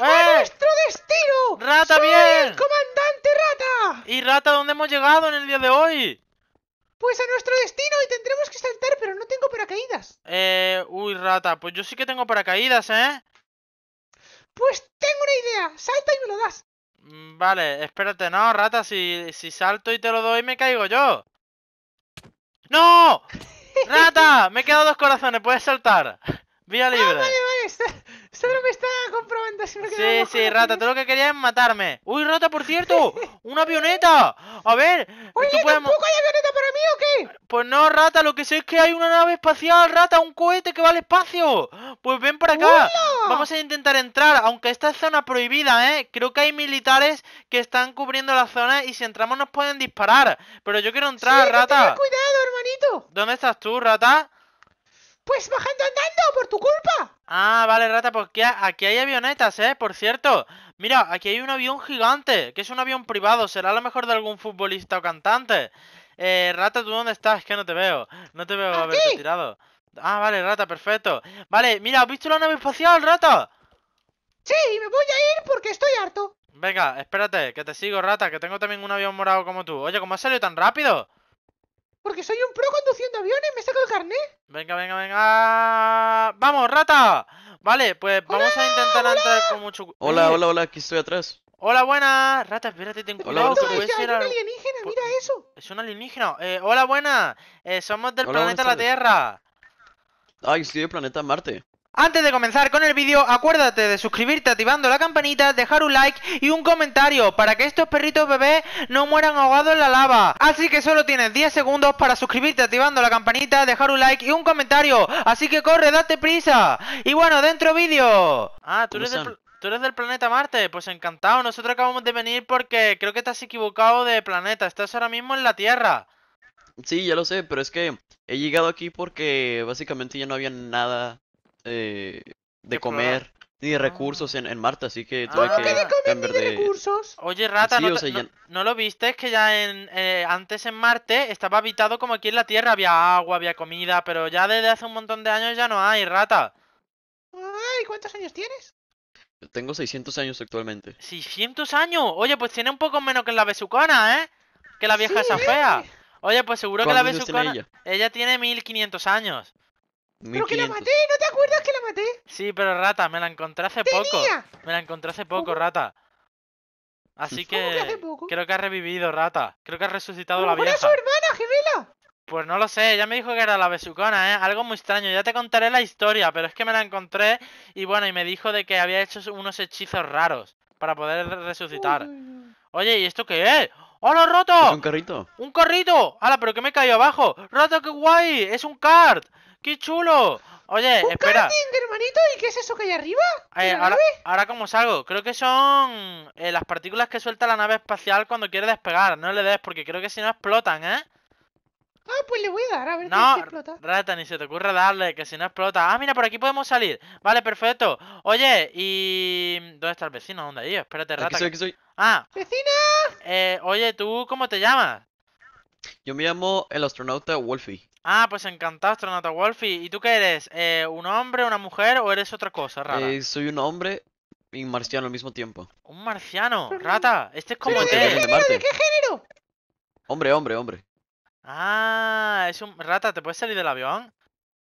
¡A ¡Eh! nuestro destino! ¡Rata bien! comandante Rata! ¿Y Rata dónde hemos llegado en el día de hoy? Pues a nuestro destino y tendremos que saltar, pero no tengo paracaídas. Eh, uy, Rata, pues yo sí que tengo paracaídas, ¿eh? Pues tengo una idea, salta y me lo das. Mm, vale, espérate, no, Rata, si, si salto y te lo doy me caigo yo. ¡No! ¡Rata! Me he quedado dos corazones, puedes saltar. Vía ah, libre. Ah, vale, vale. Solo me está sí, sí, rata, todo lo que quería es matarme. Uy, rata, por cierto, una avioneta. A ver, Oye, tú puedes... ¿tampoco hay avioneta para mí o qué? Pues no, rata, lo que sé es que hay una nave espacial, rata, un cohete que va al espacio. Pues ven para acá. Vamos a intentar entrar, aunque esta es zona prohibida, ¿eh? Creo que hay militares que están cubriendo la zona y si entramos nos pueden disparar. Pero yo quiero entrar, rata. Cuidado, hermanito. ¿Dónde estás tú, rata? Pues bajando andando, por tu culpa. Ah, vale, rata, porque pues aquí hay avionetas, ¿eh? Por cierto. Mira, aquí hay un avión gigante, que es un avión privado. Será lo mejor de algún futbolista o cantante. Eh, rata, ¿tú dónde estás? Que no te veo. No te veo haberte tirado. Ah, vale, rata, perfecto. Vale, mira, ¿has visto la nave espacial, rata? Sí, me voy a ir porque estoy harto. Venga, espérate, que te sigo, rata, que tengo también un avión morado como tú. Oye, ¿cómo has salido tan rápido? Porque soy un pro conduciendo aviones, me saco el carnet. Venga, venga, venga. ¡Ah! ¡Vamos, rata! Vale, pues vamos a intentar entrar con mucho Hola, eh. hola, hola, aquí estoy atrás. Hola, buena Rata, espérate, ten cuidado. Hola, Es, un alienígena, mira eso. Es un alienígena. Eh, hola, buena eh, somos del planeta La Tierra. Ay, soy del planeta Marte. Antes de comenzar con el vídeo, acuérdate de suscribirte activando la campanita, dejar un like y un comentario para que estos perritos bebés no mueran ahogados en la lava. Así que solo tienes 10 segundos para suscribirte activando la campanita, dejar un like y un comentario. Así que corre, date prisa. Y bueno, dentro vídeo. Ah, tú eres, del, planeta Marte. Pues encantado, nosotros acabamos de venir porque creo que estás equivocado de planeta. Estás ahora mismo en la Tierra. Sí, ya lo sé, pero es que he llegado aquí porque básicamente ya no había nada eh, de comer ni recursos ah. en, Marte, así que ah, tuve que, de comer de recursos? Oye, Rata, no, lo viste? Es que ya en, eh, antes en Marte estaba habitado como aquí en la Tierra, había agua, había comida, pero ya desde hace un montón de años ya no hay, Rata. Ay, ¿cuántos años tienes? tengo 600 años actualmente. ¿600 años? Oye, pues tiene un poco menos que la besucona, ¿eh? Que la vieja esa fea. Oye, pues seguro que la besucona... Ella? ella tiene 1500 años. Creo que la maté, ¿no te acuerdas que la maté? Sí, pero rata, me la encontré hace poco. Me la encontré hace poco, rata. Así que, creo que ha revivido, rata. Creo que ha resucitado la vieja. su hermana, gemela! Pues no lo sé, ya me dijo que era la besucona, ¿eh? Algo muy extraño, ya te contaré la historia, pero es que me la encontré y bueno, y me dijo de que había hecho unos hechizos raros para poder resucitar. Oye, ¿y esto qué es? ¡Hola, Roto! un carrito? ¡Un carrito! ¡Hala, pero que me he caído abajo! ¡Roto, qué guay! ¡Es un kart! ¡Qué chulo! Oye, ¿Un espera. Karting, hermanito? ¿Y qué es eso que hay arriba? Eh, ahora, ahora, cómo salgo. Creo que son eh, las partículas que suelta la nave espacial cuando quiere despegar. No le des porque creo que si no explotan, ¿eh? Ah, pues le voy a dar, a ver si explota. Rata, ni se te ocurre darle, que si no explota. Ah, mira, por aquí podemos salir. Vale, perfecto. Oye, y. ¿Dónde está el vecino? ¿Dónde iba? Espérate, rata. soy, aquí soy. Ah. ¡Vecina! Eh, oye, ¿tú cómo te llamas? Yo me llamo el astronauta Wolfie. Ah, pues encantado, astronauta Wolfie. ¿Y tú qué eres? Eh, ¿Un hombre, una mujer o eres otra cosa, rata? Eh, soy un hombre y un marciano al mismo tiempo. ¿Un marciano? Rata, este es como ¿De, de, qué género? Hombre, hombre, hombre. Ah, es un. Rata, ¿te puedes salir del avión?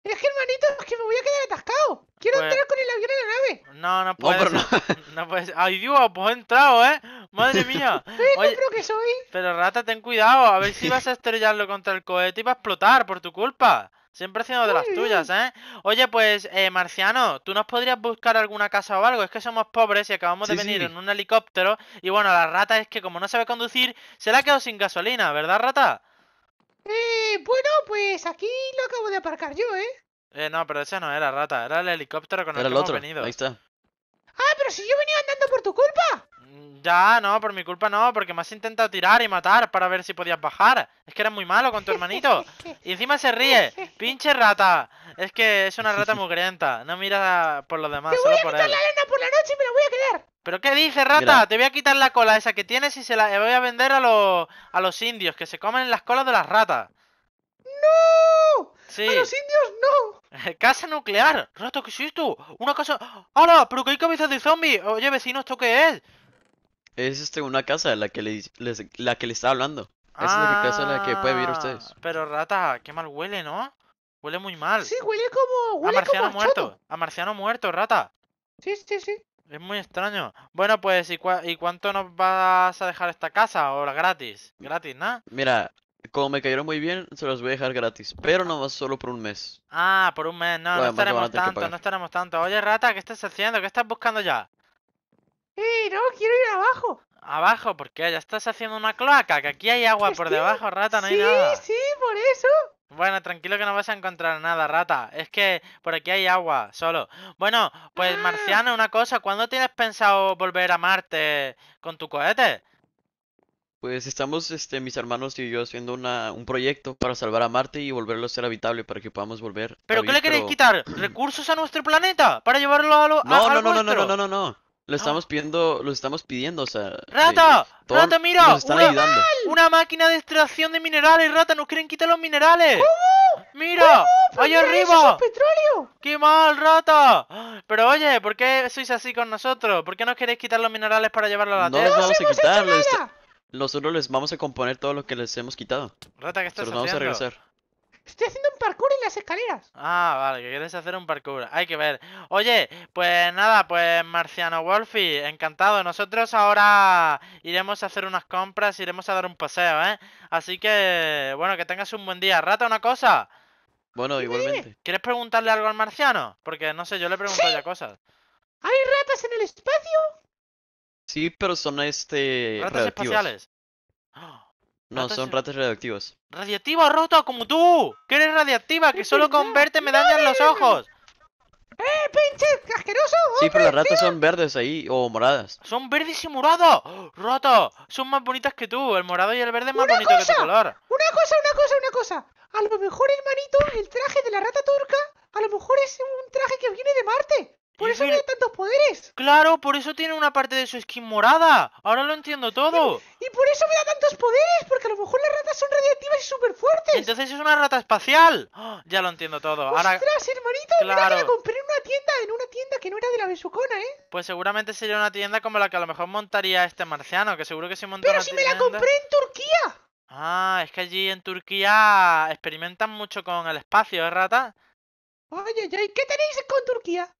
Es que hermanito, es que me voy a quedar atascado. Quiero pues entrar con el avión a la nave. No, no puedes. No, puedes. Ay, Dios, pues he entrado, ¿eh? Madre mía. creo que soy. Pero rata, ten cuidado. A ver si vas a estrellarlo contra el cohete y va a explotar por tu culpa. Siempre haciendo de las tuyas, ¿eh? Oye, pues, eh, Marciano, ¿tú nos podrías buscar alguna casa o algo? Es que somos pobres y acabamos de venir en un helicóptero. Y bueno, la rata es que como no sabe conducir, se la ha quedado sin gasolina, ¿verdad, rata? Eh, bueno, pues aquí lo acabo de aparcar yo, ¿eh? Eh, no, pero esa no era rata, era el helicóptero con el otro. venido. Ahí está. ¡Ah, pero si yo venía andando por tu culpa! Mm, ya, no, por mi culpa no, porque me has intentado tirar y matar para ver si podías bajar. Es que eras muy malo con tu hermanito. y encima se ríe. ¡Pinche rata! Es que es una rata mugrienta. No mira por lo demás, Te voy a por la por la noche y me la voy a quedar! ¿Pero qué dice rata? Te voy a quitar la cola esa que tienes y se la voy a vender a los, a los indios, que se comen las colas de las ratas. ¡No! Sí. ¡A los indios no! ¡Casa nuclear! ¡Rato, qué es esto! ¡Una casa! ¡Hala! ¿Pero que hay cabezas de zombie? Oye, vecino, ¿esto qué es? Es este, una casa en la que le, la que le estaba hablando. Esa es la casa en la que puede vivir ustedes. Ah, pero, rata, qué mal huele, ¿no? Huele muy mal. Sí, huele como. Huele a marciano muerto. A marciano muerto, rata. Sí, sí, sí. Es muy extraño. Bueno, pues, ¿y, cuánto nos vas a dejar esta casa? ¿O la gratis? Gratis, ¿no? Mira, como me cayeron muy bien, se los voy a dejar gratis. Pero no más solo por un mes. Ah, por un mes. No, no estaremos tanto, no estaremos tanto. Oye, rata, ¿qué estás haciendo? ¿Qué estás buscando ya? ¡Eh, no! ¡Quiero ir abajo! ¿Abajo? ¿Por qué? Ya estás haciendo una cloaca, que aquí hay agua pues por debajo, rata, no hay nada. Sí, sí, por eso. Bueno, tranquilo que no vas a encontrar nada, rata. Es que por aquí hay agua, solo. Bueno, pues ah. Marciano, una cosa, ¿cuándo tienes pensado volver a Marte con tu cohete? Pues estamos, este, mis hermanos y yo haciendo una, un proyecto para salvar a Marte y volverlo a ser habitable para que podamos volver. ¿Pero qué le queréis quitar? ¿Recursos a nuestro planeta? ¿Para llevarlo a lo, no, no, no, no, no, no, no, no. Lo ah. estamos pidiendo, lo estamos pidiendo, o sea. Eh, ¡Rata! ¡Rata, mira! Nos una, ayudando. ¡Una máquina de extracción de minerales, rata! ¡Nos quieren quitar los minerales! ¡Mira! ¿Cómo? arriba! petróleo! ¡Qué mal, rata! Pero oye, ¿por qué sois así con nosotros? ¿Por qué nos queréis quitar los minerales para llevarlo a la tierra? No les vamos a quitar, nosotros les vamos a componer todo lo que les hemos quitado. Rata, estás vamos a regresar. Estoy haciendo un parkour en las escaleras. Ah, vale, que quieres hacer un parkour. Hay que ver. Oye, pues nada, pues Marciano Wolfie, encantado. Nosotros ahora iremos a hacer unas compras, iremos a dar un paseo, ¿eh? Así que, bueno, que tengas un buen día. Rata, una cosa. Bueno, igualmente. ¿Quieres preguntarle algo al marciano? Porque no sé, yo le pregunto ya cosas. ¿Hay ratas en el espacio? Sí, pero son este. ¿Ratas espaciales? ¡Ah! No, son ratos radioactivos. ¡Radiactiva, roto, como tú! ¡Que eres radiactiva! ¡Que solo con verte me dañan los ojos! ¡Eh, pinche asqueroso! Sí, pero las ratas son verdes ahí, o moradas. ¡Son verdes y morados! ¡Roto! Son más bonitas que tú. El morado y el verde es más bonito que tu color. Una cosa, una cosa, una cosa. A lo mejor, hermanito, el traje de la rata turca, a lo mejor es un traje que viene de Marte. ¿Por eso me da tantos poderes? Claro, por eso tiene una parte de su skin morada. Ahora lo entiendo todo. Y, por eso me da tantos poderes, porque a lo mejor las ratas son radiactivas y súper fuertes. Entonces es una rata espacial. ¡Ah! ya lo entiendo todo. Ostras, Ahora... hermanito, mira que la compré en una tienda, en una tienda que no era de la besucona, ¿eh? Pues seguramente sería una tienda como la que a lo mejor montaría este marciano, que seguro que se montó Pero si me la compré en Turquía. Ah, es que allí en Turquía experimentan mucho con el espacio, ¿eh, rata? Oye, oye, ¿qué tenéis con Turquía?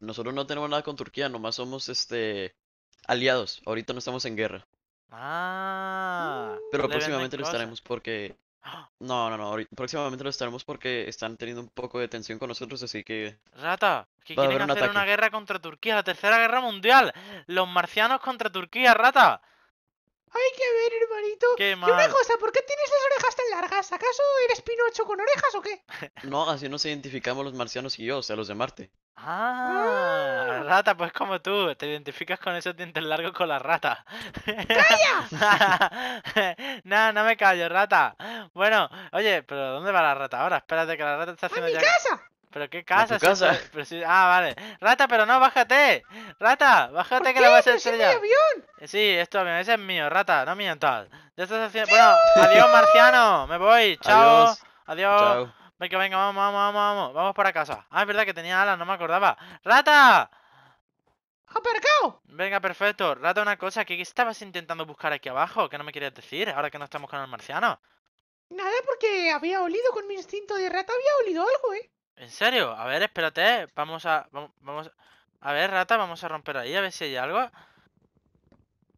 Nosotros no tenemos nada con Turquía, nomás somos este aliados. Ahorita no estamos en guerra. Ah. Pero próximamente lo estaremos porque. ¡Ah! No, no, no. Próximamente lo estaremos porque están teniendo un poco de tensión con nosotros, así que. Rata, que quieren una guerra contra Turquía, la tercera guerra mundial. Los marcianos contra Turquía, rata. Hay que ver, hermanito. Qué Y cosa, ¿por qué tienes las orejas tan largas? ¿Acaso eres Pinocho con orejas o qué? No, así nos identificamos los marcianos y yo, o sea, los de Marte. Ah, rata, pues como tú, te identificas con esos dientes largos con la rata. ¡Calla! no, no me callo, rata. Bueno, oye, pero ¿dónde va la rata ahora? Espérate que la rata está haciendo ¡A mi casa! ¿Pero qué casa? ¿Tu casa? Ah, vale. Rata, pero no, bájate. Rata, bájate que la vas a hacer avión. Eh, sí, es avión, ese es mío, rata, no mientas. Ya estás haciendo... Bueno, adiós, marciano, me voy, chao. Adiós. Venga, venga, vamos, vamos, vamos, vamos. Vamos para casa. Ah, es verdad que tenía alas, no me acordaba. ¡Rata! ¡Aparcado! Venga, perfecto. Rata, una cosa. ¿Qué estabas intentando buscar aquí abajo? ¿Qué no me querías decir ahora que no estamos con el marciano? Nada, porque había olido con mi instinto de rata, había olido algo, ¿eh? ¿En serio? A ver, espérate. Vamos a... Vamos... vamos... A ver, rata, vamos a romper ahí, a ver si hay algo.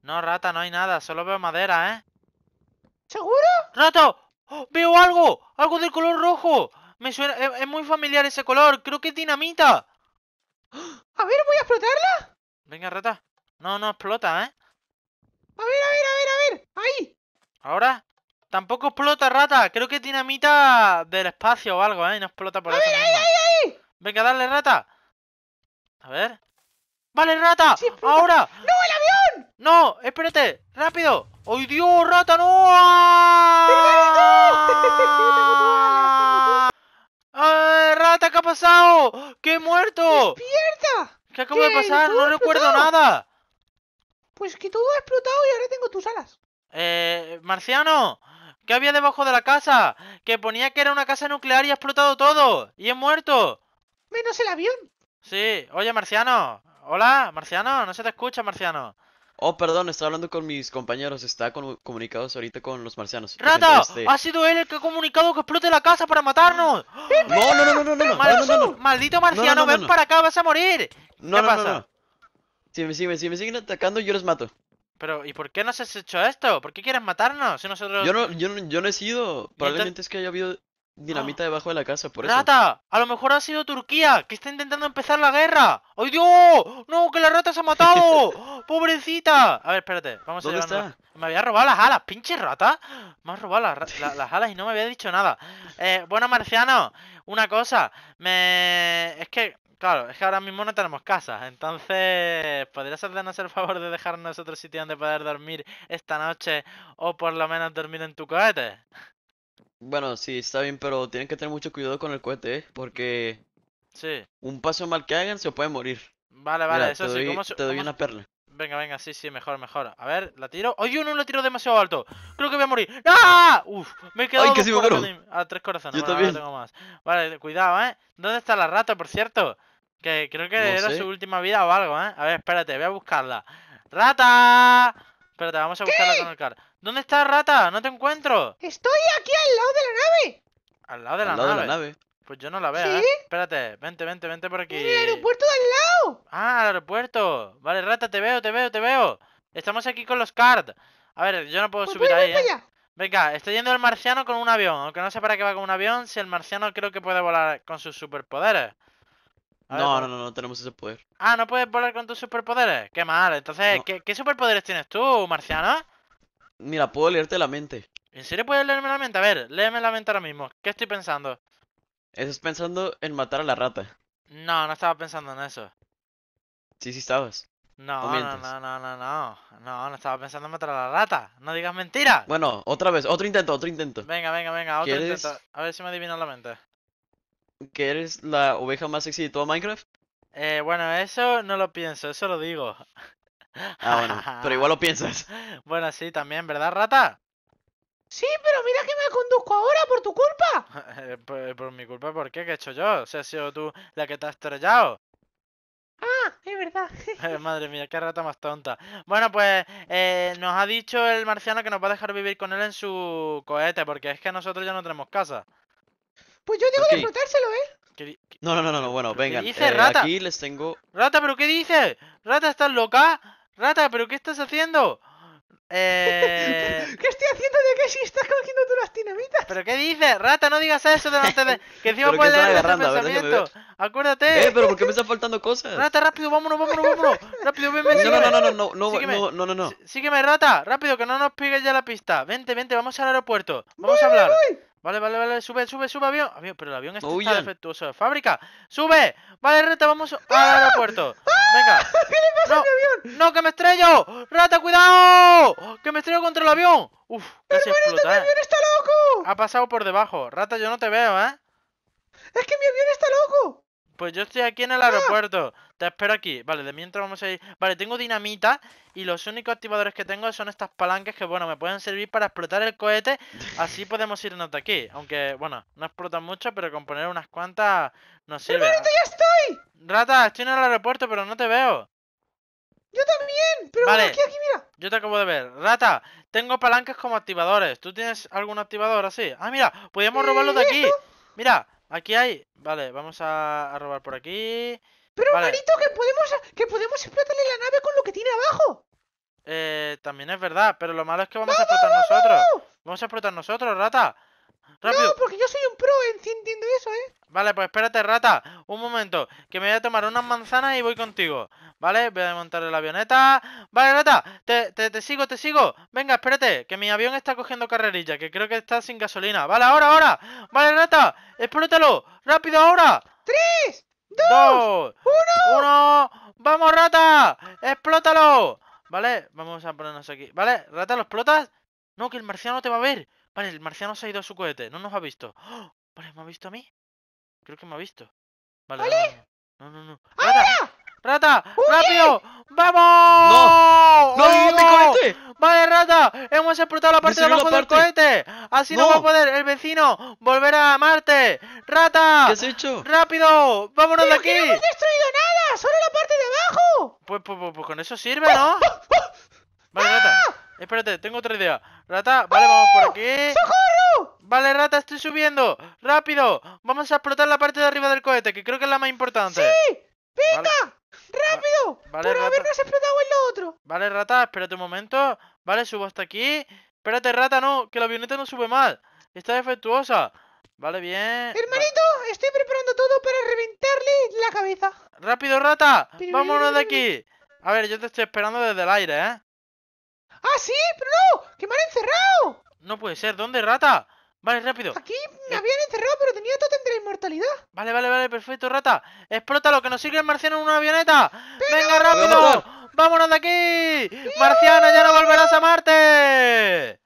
No, rata, no hay nada. Solo veo madera, ¿eh? ¿Seguro? ¡Rato! ¡Oh, ¡Veo algo! ¡Algo del color rojo! Me suena... Es, muy familiar ese color. Creo que es dinamita. A ver, voy a explotarla. Venga, rata. No, no explota, ¿eh? A ver, a ver, a ver, a ver. Ahí. ¿Ahora? Tampoco explota, rata. Creo que es dinamita del espacio o algo, ¿eh? No explota por eso. ahí, ahí, ahí. Venga, dale, rata. A ver. ¡Vale, rata! ¡Ahora! ¡No, el avión! ¡No! ¡Espérate! ¡Rápido! ¡Oh, Dios, rata, no! rata, qué ha pasado! ¡Que he muerto! ¡Despierta! ¿Qué ha de pasar? No recuerdo nada. Pues que todo ha explotado y ahora tengo tus alas. Eh, marciano, ¿qué había debajo de la casa? Que ponía que era una casa nuclear y ha explotado todo. Y he muerto. Menos el avión. Sí, oye, marciano. Hola, marciano, no se te escucha, marciano. Oh, perdón, estaba hablando con mis compañeros. Está con, comunicados ahorita con los marcianos. ¡Rata! ¡Ha sido él el que ha comunicado que explote la casa para matarnos! No, no, no, no, no, no. Maldito marciano, ven para acá, vas a morir. No, ¿Qué pasa? Si, me, siguen atacando, yo los mato. Pero, ¿y por qué nos has hecho esto? ¿Por qué quieres matarnos? Si nosotros... Yo no, yo no, yo no he sido. Probablemente es que haya habido dinamita debajo de la casa, por eso. ¡Rata! A lo mejor ha sido Turquía, que está intentando empezar la guerra. ¡Ay, Dios! ¡No, que la rata se ha matado! ¡Pobrecita! A ver, espérate. Vamos ¿Dónde a está? Me había robado las alas, pinche rata. Me ha robado las, las alas y no me había dicho nada. Eh, bueno, marciano, una cosa. Me... Es que Claro, es que ahora mismo no tenemos casa, entonces podrías hacernos el favor de dejarnos otro sitio donde poder dormir esta noche o por lo menos dormir en tu cohete. Bueno, sí, está bien, pero tienen que tener mucho cuidado con el cohete, ¿eh? Porque sí. un paso mal que hagan se puede morir. Vale, vale, eso sí. te doy una perla. Venga, venga, sí, sí, mejor, mejor. A ver, la tiro. oye uno lo tiro demasiado alto! Creo que voy a morir. ¡Ah! ¡Uf! Me he quedado Ay, que me a tres corazones. Yo también. Tengo más. Vale, cuidado, ¿eh? ¿Dónde está la rata, por cierto? Que creo que era su última vida o algo, ¿eh? A ver, espérate, voy a buscarla. ¡Rata! Espérate, vamos a buscarla con el car. ¿Dónde está rata? No te encuentro. Estoy aquí al lado de la nave. Al lado de, la, nave? Pues yo no la veo, ¿Sí? ¿eh? Espérate, vente, vente, vente por aquí. En el aeropuerto de al lado. Ah, al aeropuerto. Vale, rata, te veo, te veo, te veo. Estamos aquí con los cards. A ver, yo no puedo pues subir ahí. ¿eh? Venga, estoy yendo el marciano con un avión. Aunque no sé para qué va con un avión, si el marciano creo que puede volar con sus superpoderes. no, pues no, no, no tenemos ese poder. Ah, ¿no puedes volar con tus superpoderes? Qué mal. Entonces, ¿qué, ¿qué, superpoderes tienes tú, marciano? Mira, puedo leerte la mente. ¿En serio puedes leerme la mente? A ver, léeme la mente ahora mismo. ¿Qué estoy pensando? Estás pensando en matar a la rata. No, no estaba pensando en eso. Sí, sí estabas. No, no, no, no, no, no, no, no estaba pensando en matar a la rata. No digas mentira. Bueno, otra vez, otro intento, otro intento. Venga, venga, venga, otro intento. A ver si me adivino la mente. ¿Que eres la oveja más sexy de todo Minecraft? Eh, bueno, eso no lo pienso, eso lo digo. Ah, bueno, pero igual lo piensas. Bueno, sí, también, ¿verdad, rata? Sí, pero mira que me conduzco ahora por tu culpa. Eh, pues, ¿Por, mi culpa, ¿por qué? ¿Qué he hecho yo? Si has sido tú la que te has estrellado. Ah, es verdad. Madre mía, qué rata más tonta. Bueno, pues eh, nos ha dicho el marciano que nos va a dejar vivir con él en su cohete, porque es que nosotros ya no tenemos casa. Pues yo tengo que ¿eh? no, no, no, no, bueno, venga. Eh, rata? Aquí les tengo. Rata, ¿pero qué dices? ¿Rata, estás loca? Rata, ¿pero qué estás haciendo? Eh... ¿Qué estoy haciendo de que si estás cogiendo tú las tinemitas? ¿Pero qué dices? Rata, no digas eso delante de... Que encima puedes leer el este Acuérdate. Eh, pero ¿por qué me están faltando cosas? Rata, rápido, vámonos, vámonos, vámonos. Rápido, ven, No, no, no, no, no, no, no, no, no, Sígueme, rata. Rápido, que no nos no, ya la pista. Vente, vente, vamos al aeropuerto. Vamos a hablar. Vale, vale, vale, sube, sube, sube, avión. avión pero el avión este está defectuoso. ¡Fábrica! ¡Sube! Vale, rata, vamos al aeropuerto. ¡Ah! venga. ¿Qué le pasa no, mi avión? ¡No, que me estrello! ¡Rata, cuidado! ¡Que me estrello contra el avión! ¡Uf! ¡Casi explota! ¡Mi avión está loco! Ha pasado por debajo. Rata, yo no te veo, ¿eh? Es que mi pues yo estoy aquí en el ¡Ah! aeropuerto. Te espero aquí. Vale, de mientras vamos a ir... Vale, tengo dinamita y los únicos activadores que tengo son estas palanques que, bueno, me pueden servir para explotar el cohete. Así podemos irnos de aquí. Aunque, bueno, no explotan mucho, pero con poner unas cuantas nos sirve. ¡Hermanito, ya estoy! Rata, estoy en el aeropuerto, pero no te veo. Yo también, pero vale. aquí, aquí, mira. Yo te acabo de ver. Rata, tengo palanques como activadores. ¿Tú tienes algún activador así? Ah, mira, podríamos robarlo de aquí. Mira, Aquí hay. Vale, vamos a, robar por aquí. Pero un Marito, que podemos, que podemos explotarle la nave con lo que tiene abajo. Eh, también es verdad, pero lo malo es que vamos a explotar nosotros. Vamos a explotar nosotros, rata. No, porque yo soy un pro ¿eh? entiendo eso, ¿eh? Vale, pues espérate, rata. Un momento, que me voy a tomar unas manzanas y voy contigo. Vale, voy a desmontar la avioneta. Vale, rata, te, sigo, te sigo. Venga, espérate, que mi avión está cogiendo carrerilla, que creo que está sin gasolina. Vale, ahora, ahora. Vale, rata, explótalo. Rápido, ahora. Tres, dos, uno. Uno. Vamos, rata, explótalo. Vale, vamos a ponernos aquí. Vale, rata, ¿lo explotas? No, que el marciano te va a ver. Vale, el marciano se ha ido a su cohete. No nos ha visto. ¡Oh! Vale, ¿me ha visto a mí? Creo que me ha visto. Vale. vale, No, no, no. ¡Rata! ¡Rata! ¡Rápido! ¡Vamos! ¡No! ¡No, cohete! ¡Vale, rata! ¡Hemos explotado la parte de abajo del cohete! ¡Así no. va a poder el vecino volver a Marte! ¡Rata! ¿Qué has hecho? ¡Rápido! ¡Vámonos de aquí! ¡No hemos destruido nada! ¡Solo la parte de abajo! Pues, pues, pues, pues con eso sirve, ¿no? Vale, rata. ¡Ah! Espérate, tengo otra idea. Rata, vale, vamos por aquí. ¡Oh! ¡Socorro! Vale, rata, estoy subiendo. Rápido. Vamos a explotar la parte de arriba del cohete, que creo que es la más importante. ¡Sí! ¡Venga! ¡Rápido! Vale, por habernos explotado en lo otro. Vale, rata, espérate un momento. Vale, subo hasta aquí. Espérate, rata, no, que la avioneta no sube mal. Está defectuosa. Vale, bien. Hermanito, estoy preparando todo para reventarle la cabeza. ¡Rápido, rata! Vámonos de aquí. A ver, yo te estoy esperando desde el aire, ¿eh? ¡Ah, sí! ¡Pero no! ¡Que me han encerrado! No puede ser. ¿Dónde, rata? Vale, rápido. Aquí me eh. habían encerrado, pero tenía totem de inmortalidad. Vale, vale, vale, perfecto, rata. Explota lo que nos sigue el marciano en una avioneta. ¡Venga, rápido! ¡Vámonos de aquí! ¡Marciano, ya no volverás a Marte!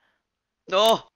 ¡No!